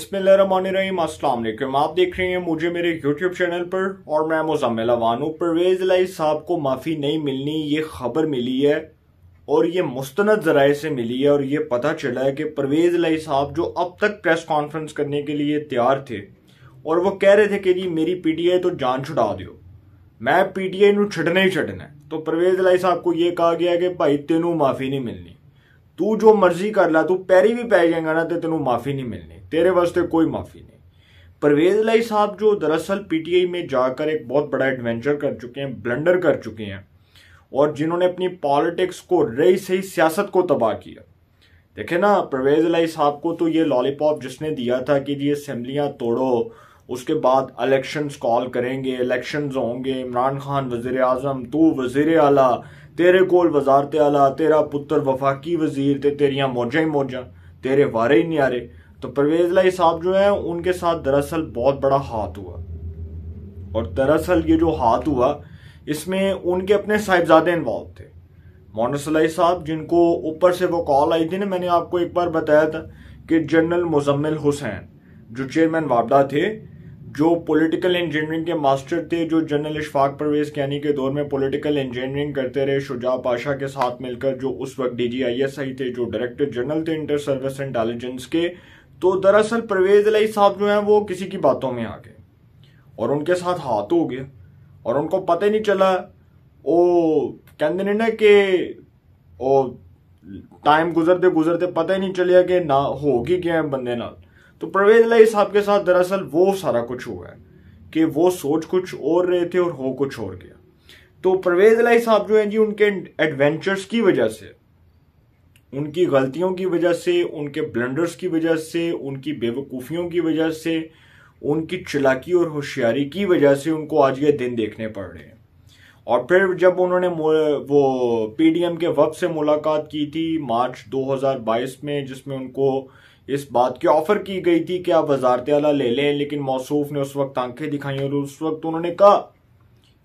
बिस्मिल्लाम आप देख रहे हैं मुझे मेरे YouTube चैनल पर और मैं मुजम्मिल अवान हूँ परवेज लाई साहब को माफ़ी नहीं मिलनी ये खबर मिली है और ये मुस्तंद जराए से मिली है और ये पता चला है कि परवेज लाई साहब जो अब तक प्रेस कॉन्फ्रेंस करने के लिए तैयार थे और वो कह रहे थे कि जी मेरी पी टी आई तो जान छुड़ा दो मैं पी टी आई छड़ना ही छड़ना है तो परवेज लाई साहब को ये कहा गया कि भाई तेनों माफ़ी नहीं मिलनी तू जो मर्जी कर ला तू पैरी भी पै जाएगा ना तो तेनों माफ़ी नहीं मिलनी तेरे वास्ते कोई माफ़ी नहीं परवेज लाई साहब जो दरअसल पीटीआई में जाकर एक बहुत बड़ा एडवेंचर कर चुके हैं ब्लंडर कर चुके हैं और जिन्होंने अपनी पॉलिटिक्स को रही सही सियासत को तबाह किया देखे ना परवेज लाई साहब को तो ये लॉलीपॉप जिसने दिया था कि ये असम्बलियाँ तोड़ो उसके बाद इलेक्शन कॉल करेंगे इलेक्शन होंगे इमरान खान वजीर अजम तू वजीर अला तेरे कोल वजारत अला तेरा पुत्र वफाकी वजीर ते तेरिया मौजा ही मौजा तेरे वारे ही न्यारे तो परवेज लाई साहब जो है उनके साथ दरअसल बहुत बड़ा हाथ हुआ और दरअसल ये जो हाथ हुआ इसमें उनके अपने साहिबजादे इन्वॉल्व थे मोनसलाई साहब जिनको ऊपर से वो कॉल आई थी ना मैंने आपको एक बार बताया था कि जनरल मुजम्मिल हुसैन जो चेयरमैन वाबडा थे जो पॉलिटिकल इंजीनियरिंग के मास्टर थे जो जनरल इशफाक परवेज कैनी के दौर में पॉलिटिकल इंजीनियरिंग करते रहे शुजा पाशा के साथ मिलकर जो उस वक्त D G I S I थे जो डायरेक्टर जनरल थे इंटर सर्विस इंटेलिजेंस के तो दरअसल परवेज अली साहब जो है वो किसी की बातों में आ गए और उनके साथ हाथ हो गया और उनको पता ही नहीं चला वो कहते ने ना कि टाइम गुजरते गुजरते पता ही नहीं चलिया कि ना होगी क्या है बंदे नाल तो परवेज अली साहब के साथ दरअसल वो सारा कुछ हुआ है कि वो सोच कुछ और रहे थे और हो कुछ और गया तो परवेज अलाई साहब जो है जी उनके एडवेंचर्स की वजह से उनकी गलतियों की वजह से उनके ब्लंडर्स की वजह से उनकी बेवकूफ़ियों की वजह से उनकी चलाकी और होशियारी की वजह से उनको आज ये दिन देखने पड़ रहे हैं और फिर जब उन्होंने वो पीडीएम के वफ से मुलाकात की थी मार्च 2022 में जिसमें उनको इस बात की ऑफर की गई थी कि आप वजारत आला ले लें लेकिन मौसूफ ने उस वक्त आंखें दिखाई और उस वक्त उन्होंने कहा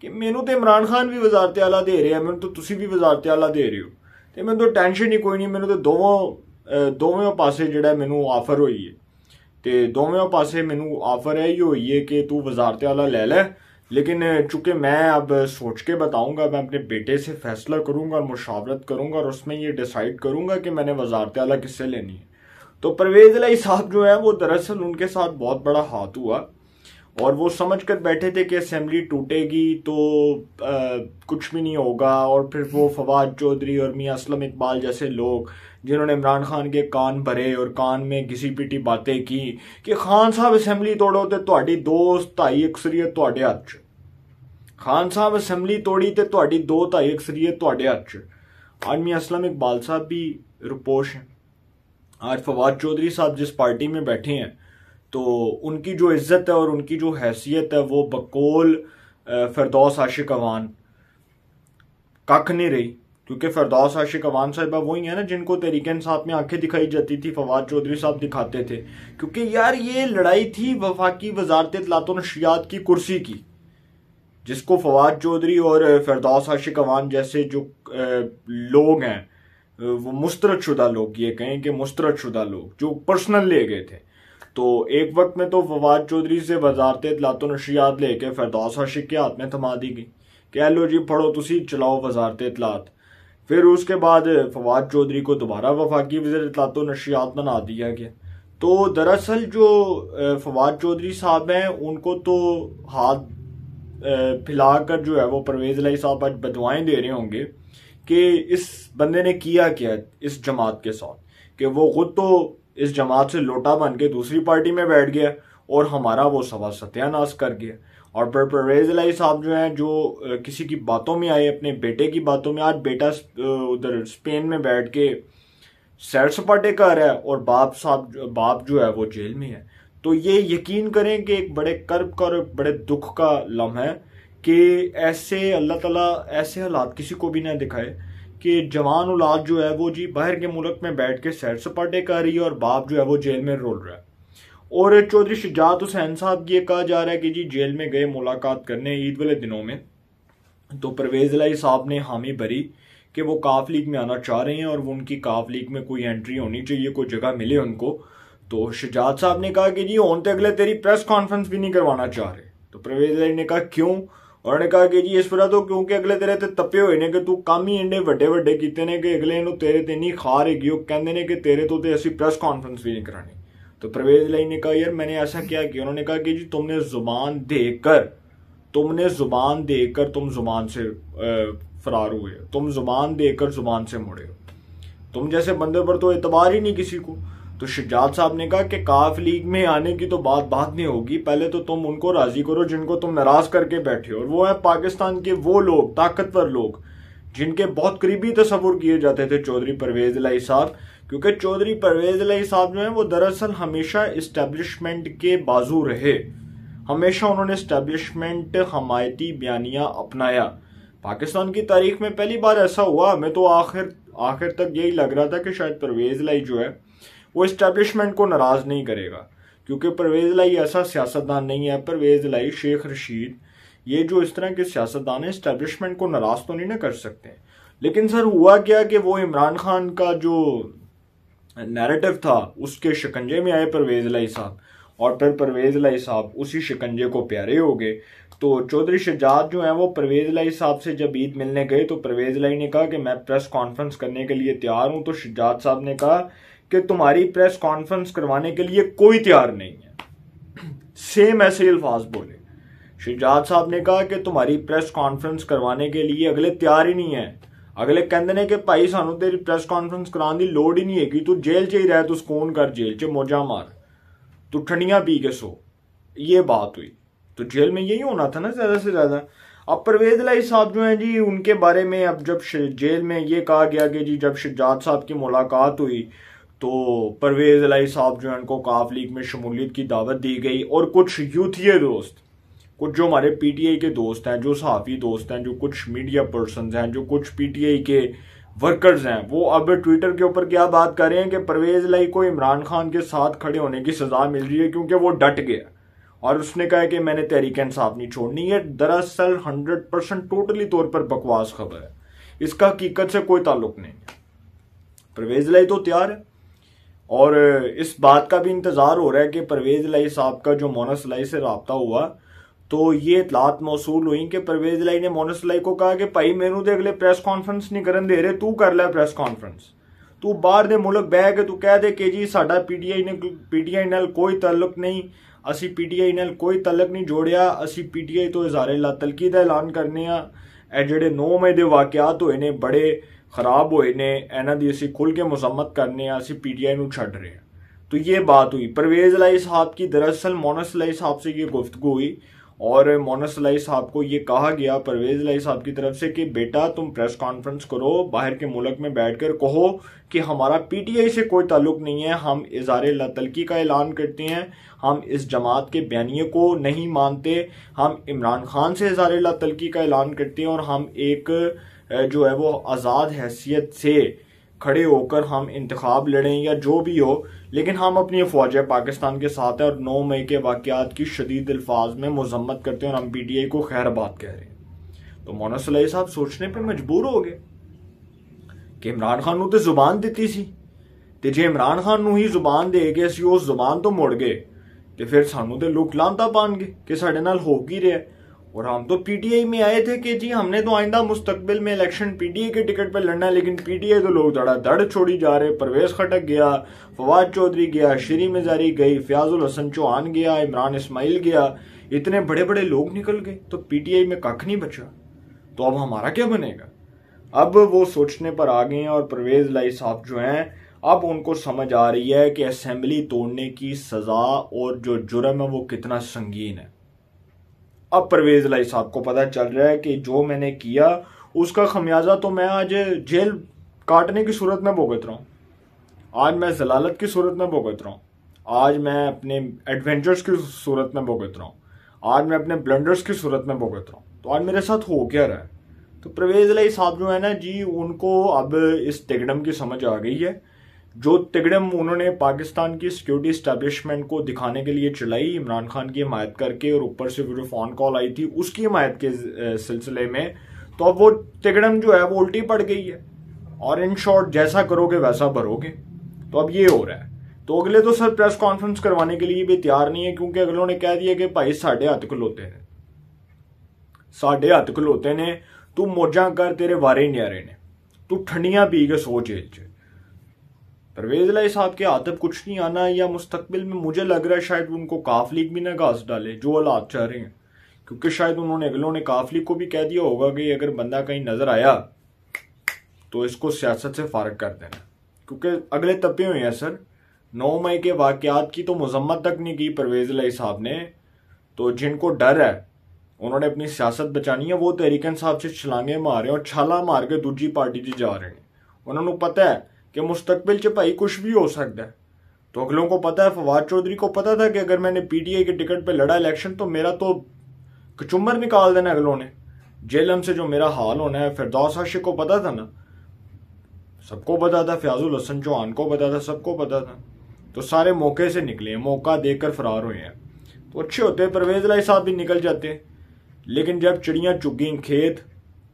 कि मैनू तो इमरान खान भी वजारत आला दे रहे हैं मैं तो तुम भी वजारत आला दे रहे हो ਤੇ ਮੈਨੂੰ ਤਾਂ ਟੈਨਸ਼ਨ ਹੀ ਕੋਈ ਨਹੀਂ ਮੈਨੂੰ ਤਾਂ ਦੋਵਾਂ ਦੋਵੇਂ ਪਾਸੇ ਜਿਹੜਾ ਮੈਨੂੰ ਆਫਰ ਹੋਈ ਹੈ ਤੇ ਦੋਵੇਂ ਪਾਸੇ ਮੈਨੂੰ ਆਫਰ ਹੈ ਹੀ ਹੋਈ ਹੈ ਕਿ ਤੂੰ ਵਜ਼ਾਰਤ ਵਾਲਾ ਲੈ ਲੈ लेकिन चूंकि मैं अब सोच के बताऊंगा मैं अपने बेटे से फैसला करूंगा और मुशावरत करूंगा और उसमें ये डिसाइड करूंगा कि मैंने वजारत अला किससे लेनी है तो परवेज़ लाई साहब जो है वो दरअसल उनके साथ बहुत बड़ा हाथ हुआ और वो समझ कर बैठे थे कि असम्बली टूटेगी तो आ, कुछ भी नहीं होगा और फिर वो फवाद चौधरी और मियाँ असलम इकबाल जैसे लोग जिन्होंने इमरान खान के कान भरे और कान में घिसी पिटी बातें की कि खान साहब असम्बली तोड़ो तो थोड़ी दो ताई अक्सरीत थोड़े हाथ च खान साहब असम्बली तोड़ी तो थोड़ी दो ताई अक्सरीत थोड़े हाथ च आज मियाँ असलम इकबाल साहब भी रुपोश हैं आज फवाद चौधरी साहब जिस पार्टी में बैठे हैं तो उनकी जो इज़्ज़त है और उनकी जो हैसियत है वो बकोल फरदौस आशिक अवान कख नहीं रही क्योंकि फरदौस आशिक अवान साहिबा वही है ना जिनको तरीके साहब में आंखें दिखाई जाती थी फवाद चौधरी साहब दिखाते थे क्योंकि यार ये लड़ाई थी वफाकी वजारत इतलात नशियात की कुर्सी की जिसको फवाद चौधरी और फरदौस आशिक अवान जैसे जो लोग हैं वो मुस्तरद शुदा लोग ये कहें कि मुस्तरद शुदा लोग जो पर्सनल ले गए थे तो एक वक्त में तो फवाद चौधरी से वजारत इतलात नशियात लेके फरदौस हाशिक के हाथ में थमा दी गई कह लो जी पढ़ो तुम चलाओ वजारत इतलात फिर उसके बाद फवाद चौधरी को दोबारा वफाकी वजर इतलात नशियात बना दिया गया तो दरअसल जो फवाद चौधरी साहब हैं उनको तो हाथ कर जो है वो परवेज लाई साहब आज बदवाएं दे रहे होंगे कि इस बंदे ने किया क्या इस जमात के साथ कि वो खुद तो इस जमात से लोटा बन के दूसरी पार्टी में बैठ गया और हमारा वो सवा सत्यानाश कर गया और पर परवेज लाई साहब जो हैं जो किसी की बातों में आए अपने बेटे की बातों में आज बेटा उधर स्पेन में बैठ के सैर सपाटे कर रहा है और बाप साहब बाप जो है वो जेल में है तो ये यकीन करें कि एक बड़े कर्ब का और बड़े दुख का लम्हा है कि ऐसे अल्लाह ताला ऐसे हालात किसी को भी ना दिखाए कि जवान औलाद जो है वो जी बाहर के मुल्क में बैठ के सैर सपाटे कर रही है और बाप जो है वो जेल में रोल रहा है और चौधरी शिजात हुसैन साहब ये कहा जा रहा है कि जी जेल में गए मुलाकात करने ईद वाले दिनों में तो परवेज लाई साहब ने हामी भरी कि वो काफ लीग में आना चाह रहे हैं और वो उनकी काफ लीग में कोई एंट्री होनी चाहिए कोई जगह मिले उनको तो शिजात साहब ने कहा कि जी ओन तो अगले तेरी प्रेस कॉन्फ्रेंस भी नहीं करवाना चाह रहे तो परवेज लाई ने कहा क्यों उन्होंने कहा कि जी इस ਤਰ੍ਹਾਂ तो क्योंकि अगले तेरे ਤੇ ਤੱਪੇ ਹੋਏ ਨੇ ਕਿ ਤੂੰ ਕੰਮ ਹੀ ਇੰਨੇ ਵੱਡੇ ਵੱਡੇ ਕੀਤੇ ਨੇ ਕਿ ਅਗਲੇ ਨੂੰ ਤੇਰੇ ਤੇ ਨਹੀਂ ਖਾਰ ਹੈਗੀ ਉਹ ਕਹਿੰਦੇ ਨੇ ਕਿ ਤੇਰੇ ਤੋਂ ਤੇ ਅਸੀਂ ਪ੍ਰੈਸ ਕਾਨਫਰੰਸ ਵੀ तो, तो परवेज लाई ने कहा यार मैंने ऐसा किया कि उन्होंने कहा कि जी तुमने जुबान देकर तुमने जुबान देकर तुम जुबान से फरार हुए तुम जुबान देकर जुबान से मुड़े हो तुम जैसे बंदे पर तो एतबार ही नहीं किसी को तो शिजात साहब ने कहा कि काफ लीग में आने की तो बात बात नहीं होगी पहले तो तुम उनको राजी करो जिनको तुम नाराज करके बैठे हो और वो है पाकिस्तान के वो लोग ताकतवर लोग जिनके बहुत करीबी तस्वुर किए जाते थे चौधरी परवेज लाई साहब क्योंकि चौधरी परवेज लाई साहब जो है वो दरअसल हमेशा इस्टेब्लिशमेंट के बाजू रहे हमेशा उन्होंने इस्टेब्लिशमेंट हमायती बयानिया अपनाया पाकिस्तान की तारीख में पहली बार ऐसा हुआ हमें तो आखिर आखिर तक यही लग रहा था कि शायद परवेज लाई जो है वो इस्टेब्लिशमेंट को नाराज़ नहीं करेगा क्योंकि परवेज़ लाई ऐसा सियासतदान नहीं है परवेज़ लाई शेख रशीद ये जो इस तरह के सियासतदान है इस्टेब्लिशमेंट को नाराज़ तो नहीं ना कर सकते लेकिन सर हुआ क्या कि वो इमरान खान का जो नैरेटिव था उसके शिकंजे में आए परवेज़ लाई साहब और फिर परवेज़ लाई साहब उसी शिकंजे को प्यारे हो गए तो चौधरी शजाद जो है वो परवेज लाई साहब से जब ईद मिलने गए तो परवेज लाई ने कहा कि मैं प्रेस कॉन्फ्रेंस करने के लिए तैयार हूं तो शजाद साहब ने कहा कि तुम्हारी प्रेस कॉन्फ्रेंस करवाने के लिए कोई तैयार नहीं है सेम ऐसे अल्फाज बोले शजाद साहब ने कहा कि तुम्हारी प्रेस कॉन्फ्रेंस करवाने के लिए अगले तैयार ही नहीं है अगले कहें ਨੇ ਕਿ ਭਾਈ ਸਾਨੂੰ ਤੇਰੀ ਪ੍ਰੈਸ ਕਾਨਫਰੰਸ ਕਰਾਉਣ ਦੀ ਲੋੜ ਹੀ ਨਹੀਂ ਹੈਗੀ ਤੂੰ ਜੇਲ੍ਹ 'ਚ ਹੀ ਰਹਿ ਤੂੰ ਸਕੂਨ ਕਰ ਜੇਲ੍ਹ 'ਚ ਮੋਜਾ ਮਾਰ ਤੂੰ ਠੰਡੀਆਂ ਪੀ ਕੇ ਸੋ ਇਹ ਬਾਤ तो जेल में यही होना था ना ज़्यादा से ज़्यादा अब परवेज लाई साहब जो हैं जी उनके बारे में अब जब जेल में ये कहा गया कि जी जब शिजात साहब की मुलाकात हुई तो परवेज लाई साहब जो है उनको काफ लीग में शमूलियत की दावत दी गई और कुछ यूथिए दोस्त कुछ जो हमारे पीटीआई के दोस्त हैं जो सहाफ़ी दोस्त हैं जो कुछ मीडिया पर्सन हैं जो कुछ पीटीआई के वर्कर्स हैं वो अब ट्विटर के ऊपर क्या बात कर रहे हैं कि परवेज लाई को इमरान खान के साथ खड़े होने की सज़ा मिल रही है क्योंकि वो डट गया और उसने कहा कि मैंने तहरीक इंसाफ नहीं छोड़नी है दरअसल हंड्रेड परसेंट टोटली तौर पर बकवास खबर है इसका हकीकत से कोई ताल्लुक नहीं है परवेज लाई तो तैयार है और इस बात का भी इंतज़ार हो रहा है कि परवेज लाई साहब का जो मोनस लाई से रबता हुआ तो ये इतलात मौसू हुई कि परवेज लाई ने मोनस लाई को कहा कि भाई मैनू तो अगले प्रेस कॉन्फ्रेंस नहीं करन दे रहे तू कर लै प्रेस कॉन्फ्रेंस ਤੂੰ ਬਾਹਰ ਦੇ ਮੁਲਕ ਬਹਿ के ਤੂੰ ਕਹਿ ਦੇ ਕਿ ਜੀ ਸਾਡਾ ਪੀਟੀਆਈ ਨੇ ਪੀਟੀਆਈ ਨਾਲ कोई ਤਾਲੁਕ नहीं ਅਸੀਂ ਪੀਟੀਆਈ ਨਾਲ ਕੋਈ ਤਲਕ ਨਹੀਂ ਜੋੜਿਆ ਅਸੀਂ ਪੀਟੀਆਈ ਤੋਂ ਇਜ਼ਾਰੇ ਲਾ ਤਲਕੀ ਦਾ ਐਲਾਨ ਕਰਨੇ ਆ ਇਹ ਜਿਹੜੇ 9 ਮਈ ਦੇ ਵਾਕਿਆਤ ਹੋਏ ਨੇ ਬੜੇ ਖਰਾਬ ਹੋਏ ਨੇ ਇਹਨਾਂ ਦੀ ਅਸੀਂ ਖੁੱਲ ਕੇ ਮੁਜ਼ਮਤ ਕਰਨੇ ਆ ਅਸੀਂ ਪੀਟੀਆਈ ਨੂੰ ਛੱਡ ਰਹੇ ਆ ਤੋ ਇਹ ਬਾਤ ਹੋਈ ਪਰਵੇਜ਼ ਲਈ ਸਾਹਿਬ ਕੀ ਦਰਅਸਲ ਮੋਨਸ ਲਈ ਸਾਹਿਬ ਸੇ ਇਹ ਗੁਫ਼ਤਗੂ ਹੋਈ और मोनसलाई साहब को ये कहा गया परवेज लाई साहब की तरफ से कि बेटा तुम प्रेस कॉन्फ्रेंस करो बाहर के मुल्क में बैठकर कहो कि हमारा पीटीआई से कोई ताल्लुक नहीं है हम इजार तलकी का ऐलान करते हैं हम इस जमात के बयानी को नहीं मानते हम इमरान खान से इजार तलकी का ऐलान करते हैं और हम एक जो है वो आज़ाद हैसियत से खड़े होकर हम इंतखब लड़ें या जो भी हो लेकिन हम अपनी फौज पाकिस्तान के साथ हैं और नौ मई के वाक़ात की शदीद अल्फाज में मजम्मत करते हैं और हम पी टी आई को खैर बात कह रहे हैं तो मोना सलाई साहब सोचने पर मजबूर हो गए कि इमरान खान तो जुबान दिती सी तो जे इमरान खान ही जुबान दे ਦੇ अस ਅਸੀਂ ਉਸ तो ਤੋਂ ਮੁੜ तो ਤੇ ਫਿਰ ਸਾਨੂੰ ਤੇ ਲੋਕ ਲਾਂਤਾ ਪਾਣਗੇ ਕਿ ਸਾਡੇ ਨਾਲ ਹੋ और हम तो पीटीआई में आए थे कि जी हमने तो आइंदा मुस्तकबिल में इलेक्शन पीटीए के टिकट पर लड़ना है लेकिन पीटीए तो लोग धड़ छोड़ी जा रहे परवेज खटक गया फवाद चौधरी गया श्री मजारी गई फयाजुल हसन चौहान गया इमरान इसमाइल गया इतने बड़े बड़े लोग निकल गए तो पीटीआई में कख नहीं बचा तो अब हमारा क्या बनेगा अब वो सोचने पर आ गए और परवेज लाई साहब जो हैं अब उनको समझ आ रही है कि असम्बली तोड़ने की सज़ा और जो जुर्म है वो कितना संगीन है अब परवेज लाई साहब को पता चल रहा है कि जो मैंने किया उसका खमियाजा तो मैं आज जेल काटने की सूरत में भुगत रहा हूँ आज मैं जलालत की सूरत में भुगत रहा हूँ आज मैं अपने एडवेंचर्स की सूरत में भुगत रहा हूँ आज मैं अपने ब्लंडर्स की सूरत में भुगत रहा हूँ तो आज मेरे साथ हो क्या रहा है तो परवेज लाई साहब जो है ना जी उनको अब इस टिकडम की समझ आ गई है जो तिगड़म उन्होंने पाकिस्तान की सिक्योरिटी स्टैब्लिशमेंट को दिखाने के लिए चलाई इमरान खान की हमायत करके और ऊपर से जो फोन कॉल आई थी उसकी हिमायत के सिलसिले में तो अब वो तिगड़म जो है वो उल्टी पड़ गई है और इन शॉर्ट जैसा करोगे वैसा भरोगे तो अब ये हो रहा है तो अगले तो सर प्रेस कॉन्फ्रेंस करवाने के लिए भी तैयार नहीं है क्योंकि अगलों ने कह दिया कि भाई साढ़े हथ खलोते हैं साढ़े हथ खलोते ने तू मोजा कर तेरे वारे न्यारे ने तू ठंडिया पी के सोच जेल परवेज लाई साहब के हाथ अब कुछ नहीं आना या मुस्तकबिल में मुझे लग रहा है शायद उनको काफ लीग भी ना घास डाले जो हालात चाह रहे हैं क्योंकि शायद उन्होंने अगलों ने काफ लीग को भी कह दिया होगा कि अगर बंदा कहीं नज़र आया तो इसको सियासत से फारग कर देना क्योंकि अगले तपे हुए हैं सर नौ मई के वाक़ात की तो मजम्मत तक नहीं की परवेज लाई साहब ने तो जिनको डर है उन्होंने अपनी सियासत बचानी है वो तहरीकन तो साहब से छलांगे मार रहे हैं और छाला मार के दूजी पार्टी से जा रहे हैं उन्होंने पता है कि मुस्तबिल भाई कुछ भी हो सकता है तो अगलों को पता है फवाद चौधरी को पता था कि अगर मैंने पीटीआई के टिकट पे लड़ा इलेक्शन तो मेरा तो कचुम्बर निकाल देना अगलों ने जेलम से जो मेरा हाल होना है फिरदौस हाशिक को पता था ना सबको पता था फयाजुल हसन चौहान को पता था सबको पता था तो सारे मौके से निकले मौका देकर फरार हुए हैं तो अच्छे होते हैं परवेज लाई साहब भी निकल जाते लेकिन जब चिड़ियाँ चुगी खेत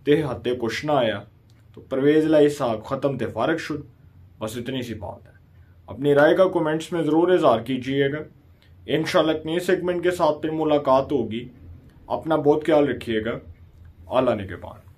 ते हते कुछ ना आया तो परवेज लाई साहब ख़त्म थे फारग शुद्ध बस इतनी सी बात है अपनी राय का कमेंट्स में ज़रूर इजहार कीजिएगा इन नए सेगमेंट के साथ फिर मुलाकात होगी अपना बहुत ख्याल रखिएगा अल्लाह ने के बाद